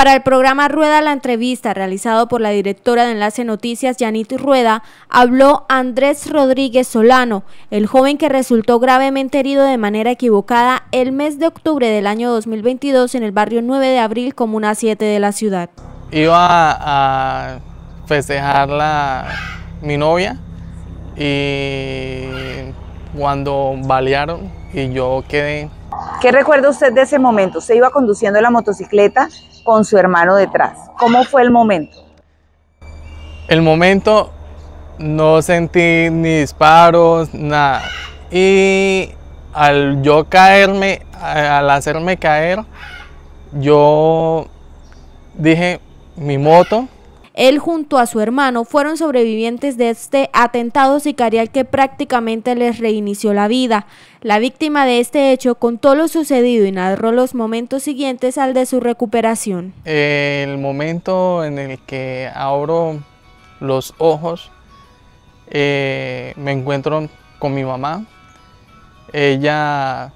Para el programa Rueda la entrevista realizado por la directora de Enlace Noticias, Yanit Rueda, habló Andrés Rodríguez Solano, el joven que resultó gravemente herido de manera equivocada el mes de octubre del año 2022 en el barrio 9 de abril, comuna 7 de la ciudad. Iba a festejar la, mi novia y cuando balearon y yo quedé... ¿Qué recuerda usted de ese momento? ¿Se iba conduciendo la motocicleta? con su hermano detrás. ¿Cómo fue el momento? El momento no sentí ni disparos, nada. Y al yo caerme, al hacerme caer, yo dije, mi moto, él junto a su hermano fueron sobrevivientes de este atentado sicarial que prácticamente les reinició la vida. La víctima de este hecho contó lo sucedido y narró los momentos siguientes al de su recuperación. El momento en el que abro los ojos, eh, me encuentro con mi mamá. Ella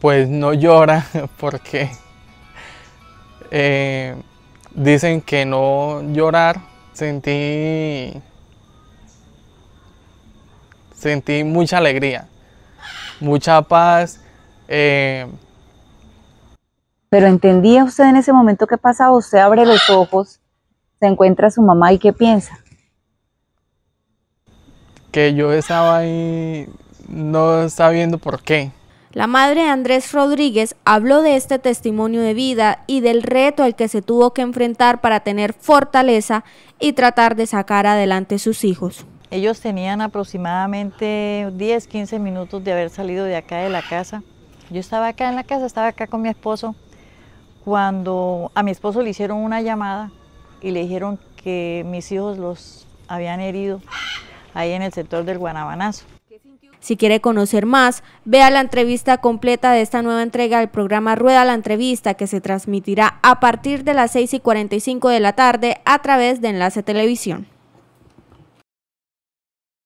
pues no llora porque eh, dicen que no llorar, sentí sentí mucha alegría, mucha paz. Eh, Pero entendía usted en ese momento qué pasaba, usted abre los ojos, se encuentra a su mamá y qué piensa. Que yo estaba ahí no sabiendo por qué. La madre de Andrés Rodríguez habló de este testimonio de vida y del reto al que se tuvo que enfrentar para tener fortaleza y tratar de sacar adelante sus hijos. Ellos tenían aproximadamente 10, 15 minutos de haber salido de acá de la casa. Yo estaba acá en la casa, estaba acá con mi esposo, cuando a mi esposo le hicieron una llamada y le dijeron que mis hijos los habían herido ahí en el sector del Guanabanazo. Si quiere conocer más, vea la entrevista completa de esta nueva entrega del programa Rueda la Entrevista, que se transmitirá a partir de las 6 y 45 de la tarde a través de Enlace Televisión.